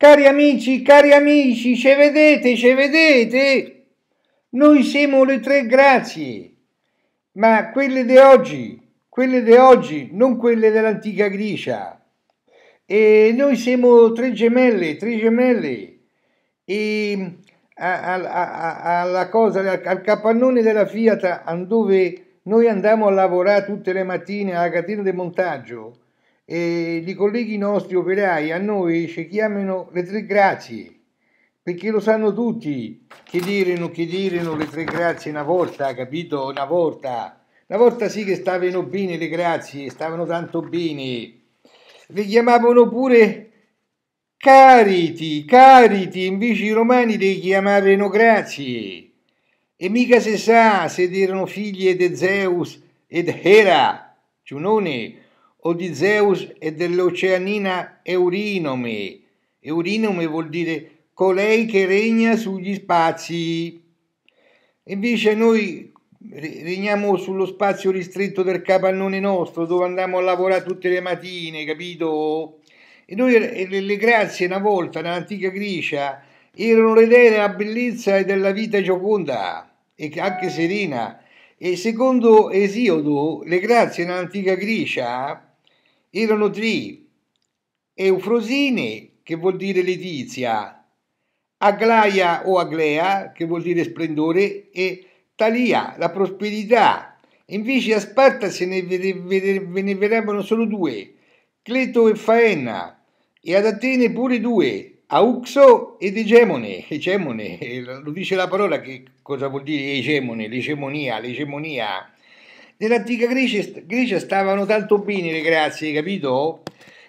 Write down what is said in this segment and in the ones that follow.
Cari amici, cari amici, ce vedete, ce vedete? Noi siamo le tre grazie, ma quelle di oggi, quelle di oggi, non quelle dell'antica Gricia. E noi siamo tre gemelle, tre gemelle. E alla cosa, al capannone della Fiat, dove noi andiamo a lavorare tutte le mattine alla catena di montaggio, e i colleghi nostri operai a noi ci chiamano le tre grazie perché lo sanno tutti che dirono che dirono le tre grazie una volta capito una volta una volta sì che stavano bene le grazie stavano tanto bene le chiamavano pure cariti cariti invece i romani li chiamavano grazie e mica si sa se erano figlie di Zeus ed Hera Giunone o di Zeus e dell'oceanina Eurinome. Eurinome vuol dire colei che regna sugli spazi. Invece noi regniamo sullo spazio ristretto del capannone nostro, dove andiamo a lavorare tutte le mattine, capito? E noi le grazie una volta nell'antica Grecia erano le idee della bellezza e della vita gioconda e anche serena. E secondo Esiodo, le grazie nell'antica antica Grecia erano tre, Eufrosine, che vuol dire letizia, Aglaia o Aglea, che vuol dire splendore, e Talia, la prosperità. Invece a Sparta se ne, ve ne verrebbero solo due, Cleto e Faenna, e ad Atene pure due, Auxo ed Egemone. Egemone, lo dice la parola che cosa vuol dire egemone, l'egemonia, l'egemonia Nell'antica Grecia, Grecia stavano tanto bene le grazie, capito?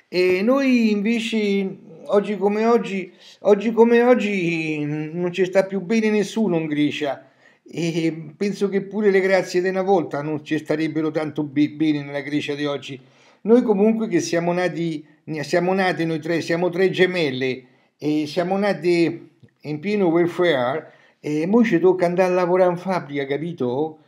E noi invece, oggi come oggi, oggi come oggi, mm, non ci sta più bene nessuno in Grecia. E penso che pure le grazie di una volta non ci starebbero tanto bene nella Grecia di oggi. Noi comunque che siamo nati, siamo nati noi tre, siamo tre gemelle e siamo nati in pieno welfare e ora ci tocca andare a lavorare in fabbrica, capito?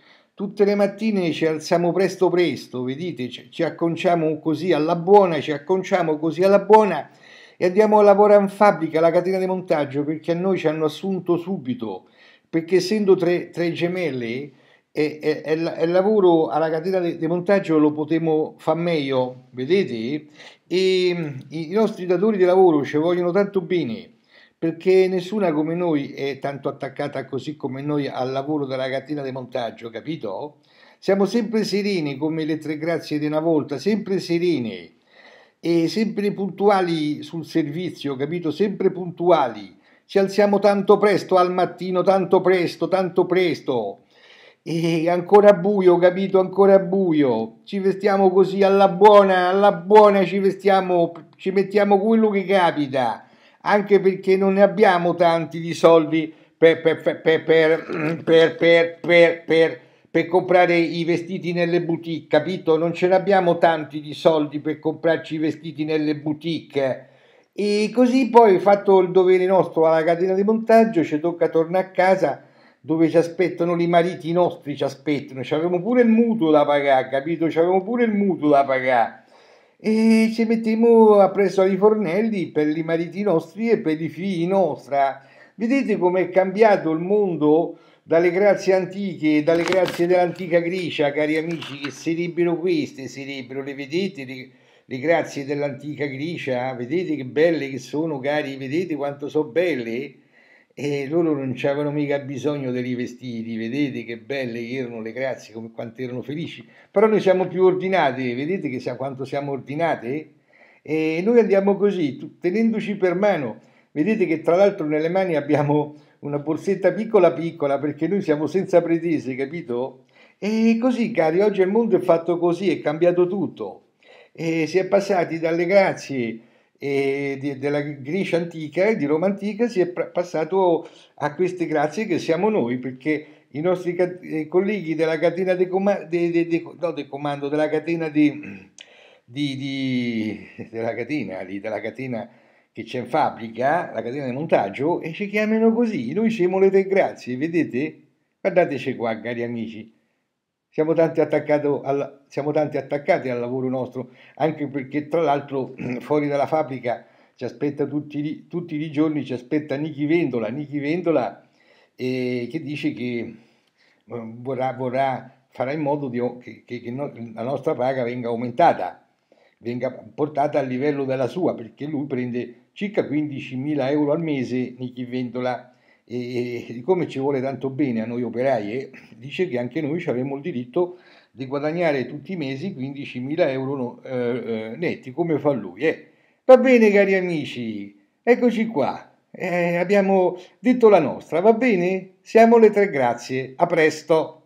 Tutte le mattine ci alziamo presto presto, vedete, ci acconciamo così alla buona, ci acconciamo così alla buona e andiamo a lavorare in fabbrica, alla catena di montaggio, perché a noi ci hanno assunto subito, perché essendo tre, tre gemelle, il lavoro alla catena di montaggio lo potremo fare meglio, vedete? E i nostri datori di lavoro ci vogliono tanto bene perché nessuna come noi è tanto attaccata così come noi al lavoro della catena di montaggio, capito? Siamo sempre serene come le tre grazie di una volta, sempre serene e sempre puntuali sul servizio, capito? Sempre puntuali. Ci alziamo tanto presto al mattino, tanto presto, tanto presto. E ancora buio, capito? Ancora buio. Ci vestiamo così alla buona, alla buona ci vestiamo, ci mettiamo quello che capita anche perché non ne abbiamo tanti di soldi per, per, per comprare i vestiti nelle boutique, capito? Non ce ne abbiamo tanti di soldi per comprarci i vestiti nelle boutique. E così poi, fatto il dovere nostro alla catena di montaggio, ci tocca tornare a casa dove ci aspettano i mariti nostri, ci aspettano, ci avevamo pure il mutuo da pagare, capito? Ci avevamo pure il mutuo da pagare e ci mettiamo appresso ai fornelli per i mariti nostri e per i figli nostri. Vedete com'è cambiato il mondo dalle grazie antiche, dalle grazie dell'antica Grecia, cari amici, che sarebbero queste, sarebbero, le vedete, le, le grazie dell'antica Grecia, vedete che belle che sono, cari, vedete quanto sono belle? e loro non avevano mica bisogno dei rivestiti, vedete che belle che erano le grazie, come quanto erano felici, però noi siamo più ordinati, vedete che siamo, quanto siamo ordinati? E noi andiamo così, tenendoci per mano, vedete che tra l'altro nelle mani abbiamo una borsetta piccola piccola, perché noi siamo senza pretese, capito? E così, cari, oggi il mondo è fatto così, è cambiato tutto, e si è passati dalle grazie e di, della Grecia antica e di Roma antica si è passato a queste grazie che siamo noi, perché i nostri eh, colleghi della catena di de comando, de, de, no, de comando, della catena di, di, della catena, di, della catena che c'è in fabbrica, la catena di montaggio, e ci chiamano così, noi siamo le te grazie, vedete? Guardateci qua, cari amici. Siamo tanti, al, siamo tanti, attaccati al lavoro nostro, anche perché tra l'altro fuori dalla fabbrica ci aspetta tutti, tutti i giorni, ci aspetta Nichi Vendola, Nichi Vendola eh, che dice che mm, vorrà, vorrà, farà in modo di, che, che, che no, la nostra paga venga aumentata, venga portata al livello della sua, perché lui prende circa 15.000 euro al mese, Nichi Vendola, e, e siccome ci vuole tanto bene a noi operai, eh, dice che anche noi avremo il diritto di guadagnare tutti i mesi 15.000 euro eh, eh, netti come fa lui. Eh. Va bene cari amici, eccoci qua, eh, abbiamo detto la nostra, va bene? Siamo le tre grazie, a presto!